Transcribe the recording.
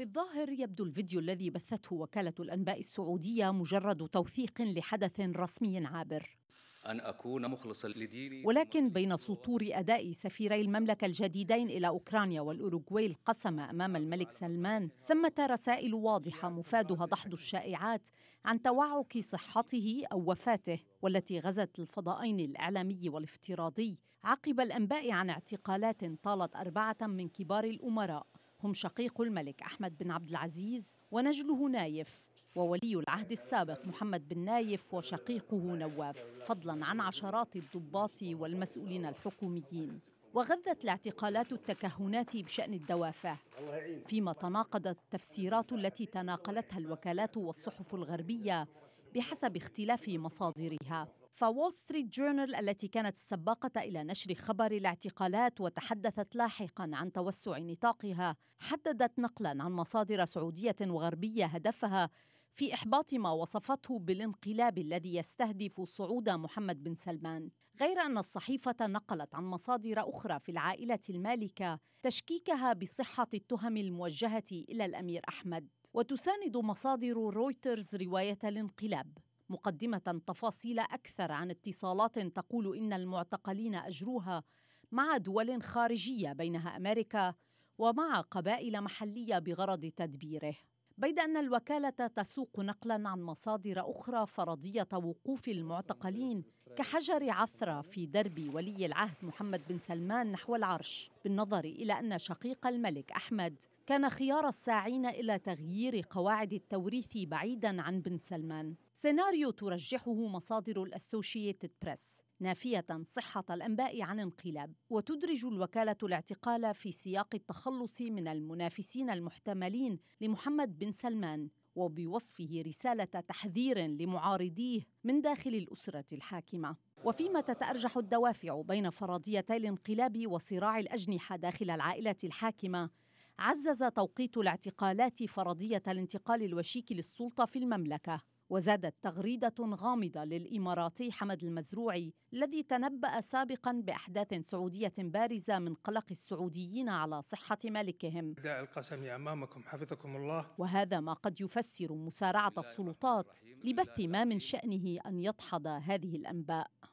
في الظاهر يبدو الفيديو الذي بثته وكالة الأنباء السعودية مجرد توثيق لحدث رسمي عابر أن أكون مخلصا لديني ولكن بين سطور أداء سفيري المملكة الجديدين إلى أوكرانيا والأوروغواي القسم أمام الملك سلمان ثمة رسائل واضحة مفادها دحض الشائعات عن توعك صحته أو وفاته والتي غزت الفضائين الإعلامي والافتراضي عقب الأنباء عن اعتقالات طالت أربعة من كبار الأمراء هم شقيق الملك أحمد بن عبد العزيز ونجله نايف وولي العهد السابق محمد بن نايف وشقيقه نواف فضلا عن عشرات الضباط والمسؤولين الحكوميين وغذت الاعتقالات التكهنات بشأن الدوافع فيما تناقضت التفسيرات التي تناقلتها الوكالات والصحف الغربية بحسب اختلاف مصادرها فوول ستريت جورنال التي كانت السباقة إلى نشر خبر الاعتقالات وتحدثت لاحقا عن توسع نطاقها حددت نقلا عن مصادر سعودية وغربية هدفها في إحباط ما وصفته بالانقلاب الذي يستهدف صعود محمد بن سلمان غير أن الصحيفة نقلت عن مصادر أخرى في العائلة المالكة تشكيكها بصحة التهم الموجهة إلى الأمير أحمد وتساند مصادر رويترز رواية الانقلاب مقدمة تفاصيل أكثر عن اتصالات تقول إن المعتقلين أجروها مع دول خارجية بينها أمريكا ومع قبائل محلية بغرض تدبيره بيد أن الوكالة تسوق نقلا عن مصادر أخرى فرضية وقوف المعتقلين كحجر عثرة في درب ولي العهد محمد بن سلمان نحو العرش بالنظر إلى أن شقيق الملك أحمد كان خيار الساعين إلى تغيير قواعد التوريث بعيداً عن بن سلمان سيناريو ترجحه مصادر الأسوشيتد بريس نافية صحة الأنباء عن انقلاب وتدرج الوكالة الاعتقال في سياق التخلص من المنافسين المحتملين لمحمد بن سلمان وبوصفه رسالة تحذير لمعارضيه من داخل الأسرة الحاكمة وفيما تتأرجح الدوافع بين فرضيتي الانقلاب وصراع الأجنحة داخل العائلة الحاكمة عزز توقيت الاعتقالات فرضيه الانتقال الوشيك للسلطه في المملكه وزادت تغريده غامضه للاماراتي حمد المزروعي الذي تنبا سابقا باحداث سعوديه بارزه من قلق السعوديين على صحه ملكهم داء القسم امامكم حفظكم الله وهذا ما قد يفسر مسارعه السلطات لبث ما من شانه ان يدحض هذه الانباء